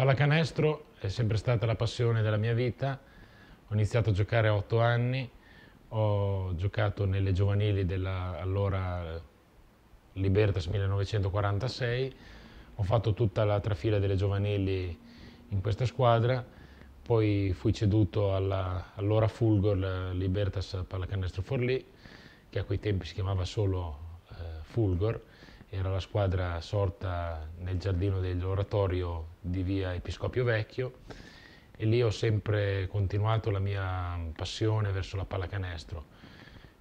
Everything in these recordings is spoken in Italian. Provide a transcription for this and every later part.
pallacanestro è sempre stata la passione della mia vita, ho iniziato a giocare a otto anni, ho giocato nelle giovanili della allora Libertas 1946, ho fatto tutta la trafila delle giovanili in questa squadra, poi fui ceduto alla allora Fulgor Libertas Pallacanestro Forlì, che a quei tempi si chiamava solo eh, Fulgor, era la squadra sorta nel giardino dell'oratorio di via Episcopio Vecchio e lì ho sempre continuato la mia passione verso la pallacanestro.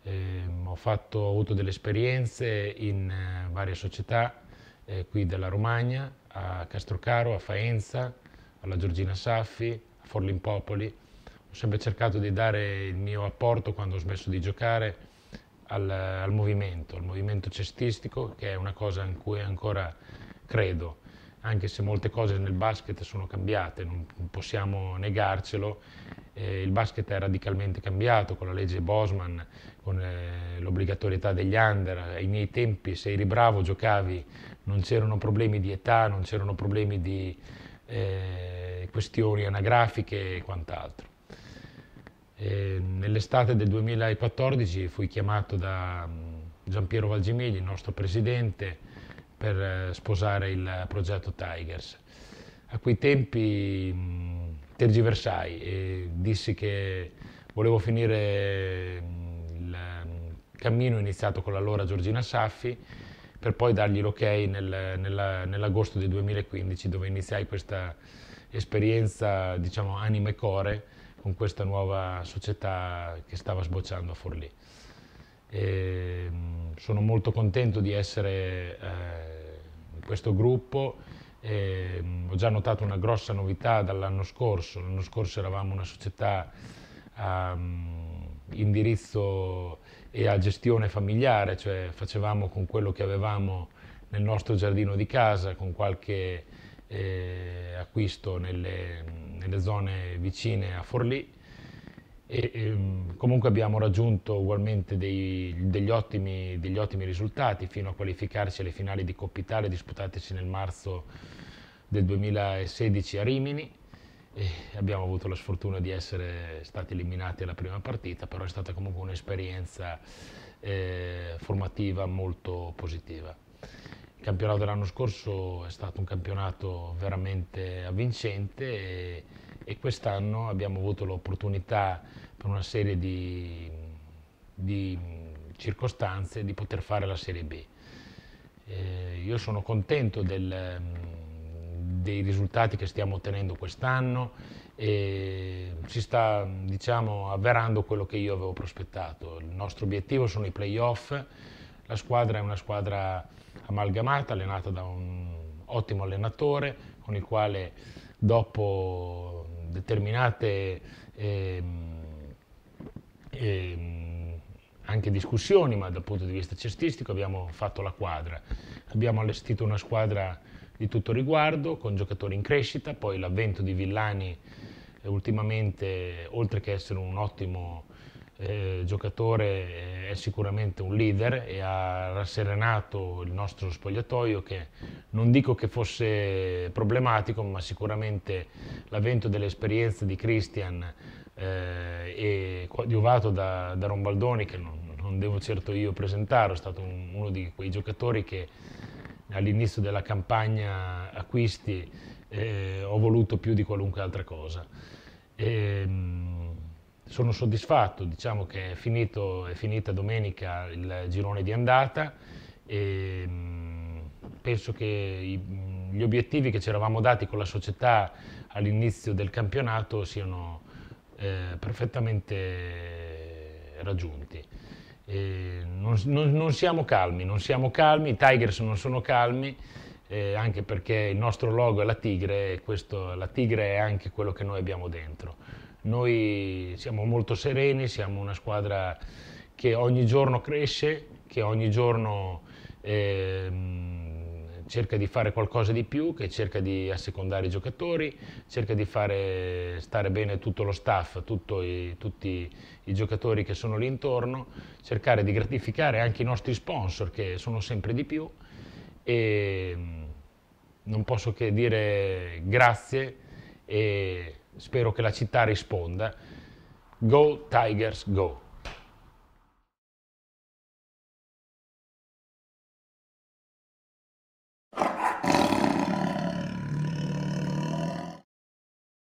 Eh, ho, fatto, ho, avuto delle esperienze in eh, varie società, eh, qui della Romagna, a Castrocaro, a Faenza, alla Giorgina Saffi, a Forlimpopoli. Ho sempre cercato di dare il mio apporto quando ho smesso di giocare al, al movimento, al movimento cestistico, che è una cosa in cui ancora credo, anche se molte cose nel basket sono cambiate, non possiamo negarcelo, eh, il basket è radicalmente cambiato con la legge Bosman, con eh, l'obbligatorietà degli under, ai miei tempi se eri bravo giocavi non c'erano problemi di età, non c'erano problemi di eh, questioni anagrafiche e quant'altro. Ehm, nell'estate del 2014 fui chiamato da mm, Giampiero Valgimigli, il nostro presidente, per eh, sposare il progetto Tigers. A quei tempi mm, tergiversai e dissi che volevo finire mm, il cammino iniziato con l'allora Giorgina Saffi per poi dargli l'ok nel, nella, nell'agosto del 2015 dove iniziai questa esperienza diciamo anima e core con questa nuova società che stava sbocciando a Forlì. E ehm, sono molto contento di essere eh, in questo gruppo, e ehm, ho già notato una grossa novità dall'anno scorso, l'anno scorso eravamo una società a ehm, indirizzo e a gestione familiare, cioè facevamo con quello che avevamo nel nostro giardino di casa, con qualche eh, acquisto nelle, nelle, zone vicine a Forlì e, e ehm, comunque abbiamo raggiunto ugualmente dei, degli, ottimi, degli, ottimi, risultati fino a qualificarci alle finali di Coppa Italia disputatesi nel marzo del 2016 a Rimini abbiamo avuto la sfortuna di essere stati eliminati alla prima partita, però è stata comunque un'esperienza eh, formativa molto positiva. Il campionato dell'anno scorso è stato un campionato veramente avvincente e, e quest'anno abbiamo avuto l'opportunità per una serie di, di, circostanze di poter fare la Serie B. Eh, io sono contento del, dei risultati che stiamo ottenendo quest'anno e si sta diciamo, avverando quello che io avevo prospettato. Il nostro obiettivo sono i playoff la squadra è una squadra amalgamata, allenata da un ottimo allenatore con il quale dopo determinate eh, eh, anche discussioni, ma dal punto di vista cestistico abbiamo fatto la quadra. Abbiamo allestito una squadra di tutto riguardo, con giocatori in crescita, poi l'avvento di Villani ultimamente, oltre che essere un ottimo eh, giocatore è sicuramente un leader e ha rasserenato il nostro spogliatoio che non dico che fosse problematico ma sicuramente l'avvento delle esperienze di Christian eh, e coadiuvato da, da Rombaldoni che non, non, devo certo io presentare, è stato un, uno di quei giocatori che all'inizio della campagna acquisti eh, ho voluto più di qualunque altra cosa. E, ehm, sono soddisfatto, diciamo che è, finito, è finita domenica il girone di andata e mm, penso che i, mm, gli obiettivi che ci eravamo dati con la società all'inizio del campionato siano eh, perfettamente raggiunti. Non, non, non, siamo calmi, non siamo calmi, i Tigers non sono calmi, eh, anche perché il nostro logo è la tigre e questo, la tigre è anche quello che noi abbiamo dentro. Noi siamo molto sereni, siamo una squadra che ogni giorno cresce, che ogni giorno eh, cerca di fare qualcosa di più, che cerca di assecondare i giocatori, cerca di fare stare bene tutto lo staff, tutto i, tutti i giocatori che sono lì intorno, cercare di gratificare anche i nostri sponsor che sono sempre di più e ehm, non posso che dire grazie e spero che la città risponda. Go Tigers, go!